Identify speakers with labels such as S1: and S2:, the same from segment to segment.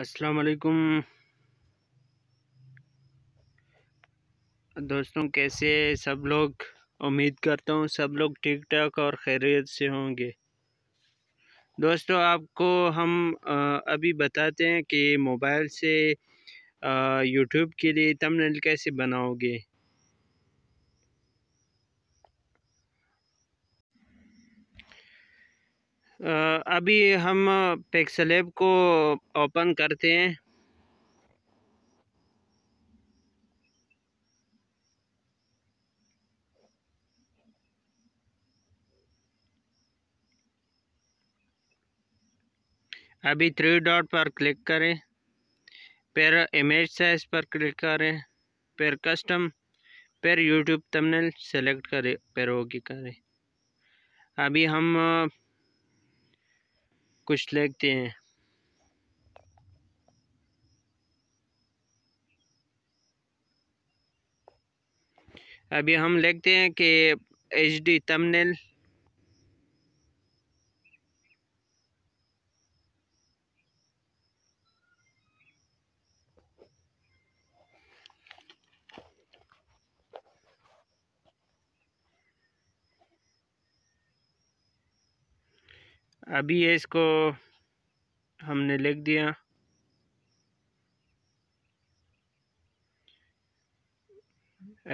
S1: असलकुम दोस्तों कैसे सब लोग उम्मीद करता हूँ सब लोग ठीक ठाक और खैरियत से होंगे दोस्तों आपको हम अभी बताते हैं कि मोबाइल से यूट्यूब के लिए तमनल कैसे बनाओगे अभी हम पेक्सलेब को ओपन करते हैं अभी थ्री डॉट पर क्लिक करें फिर इमेज साइज पर क्लिक करें फिर कस्टम फिर यूट्यूब तमनेल सेलेक्ट करें फिर ओके करें अभी हम कुछ लेते हैं अभी हम लिखते हैं कि एच डी तमनेल अभी ये इसको हमने लिख दिया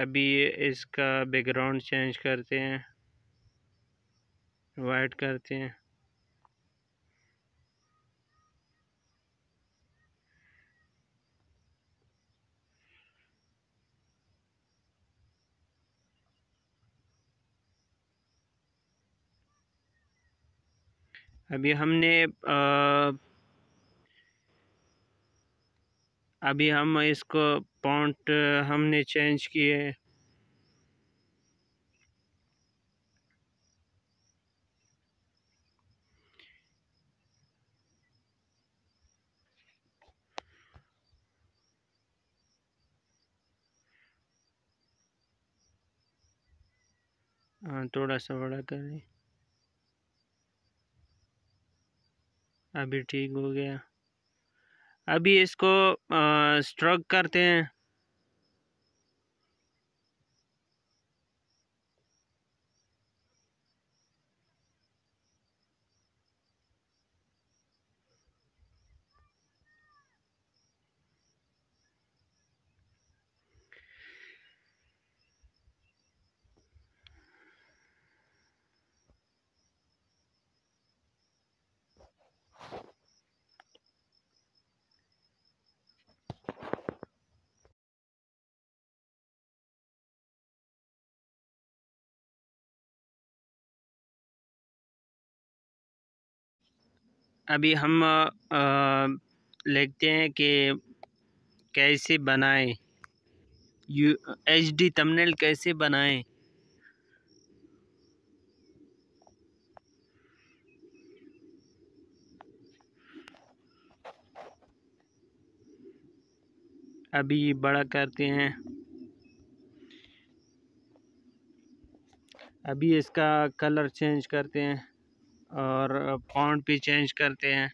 S1: अभी इसका बैकग्राउंड चेंज करते हैं वाइट करते हैं अभी हमने अभी हम इसको पॉन्ट हमने चेंज किए हाँ थोड़ा सा बड़ा करें अभी ठीक हो गया अभी इसको स्ट्रग करते हैं अभी हम लिखते हैं कि कैसे बनाएं यू एच डी तमनेल कैसे बनाएं अभी बड़ा करते हैं अभी इसका कलर चेंज करते हैं और फाउंड भी चेंज करते हैं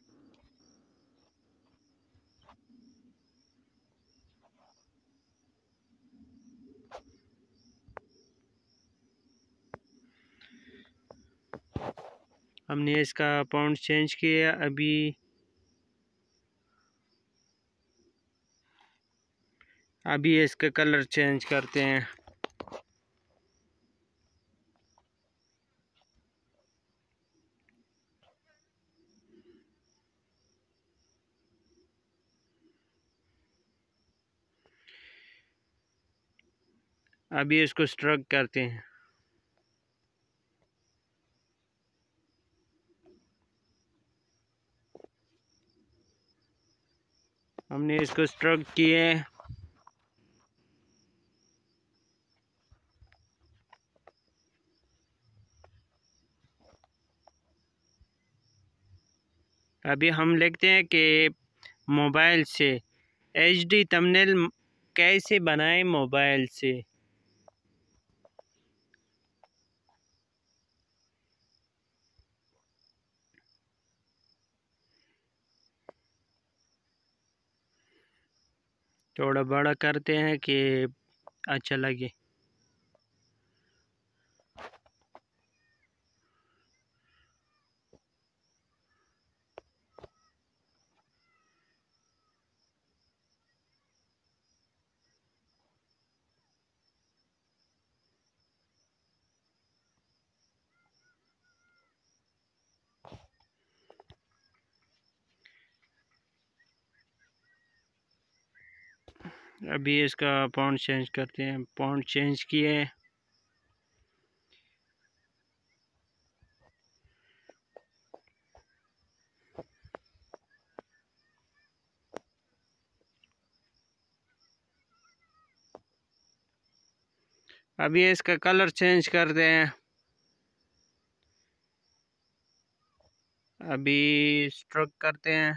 S1: हमने इसका पाउंड चेंज किया अभी अभी इसका कलर चेंज करते हैं अभी इसको स्ट्रक करते हैं हमने इसको स्ट्रक किए अभी हम लिखते हैं कि मोबाइल से एच डी तमनेल कैसे बनाए मोबाइल से थोड़ा बड़ा करते हैं कि अच्छा लगे अभी इसका पाउंड चेंज करते हैं पाउंड चेंज किए अभी इसका कलर चेंज करते हैं अभी स्ट्रोक करते हैं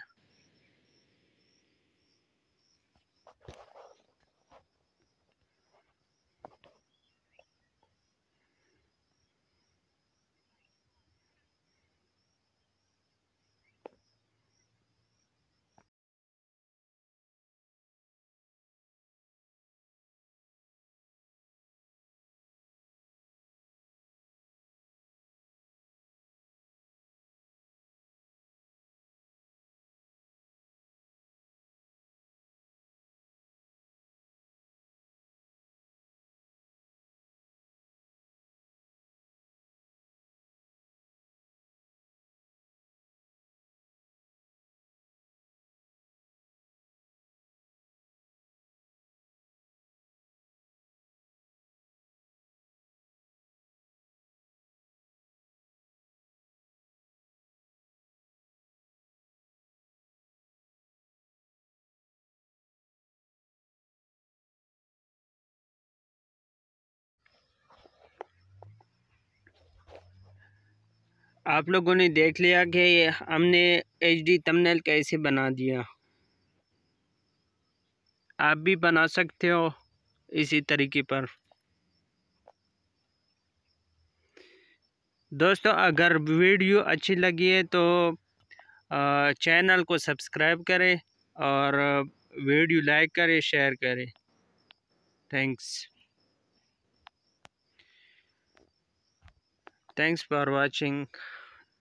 S1: आप लोगों ने देख लिया कि हमने एच डी तमनेल कैसे बना दिया आप भी बना सकते हो इसी तरीके पर दोस्तों अगर वीडियो अच्छी लगी है तो चैनल को सब्सक्राइब करें और वीडियो लाइक करें शेयर करें थैंक्स थैंक्स फॉर वाचिंग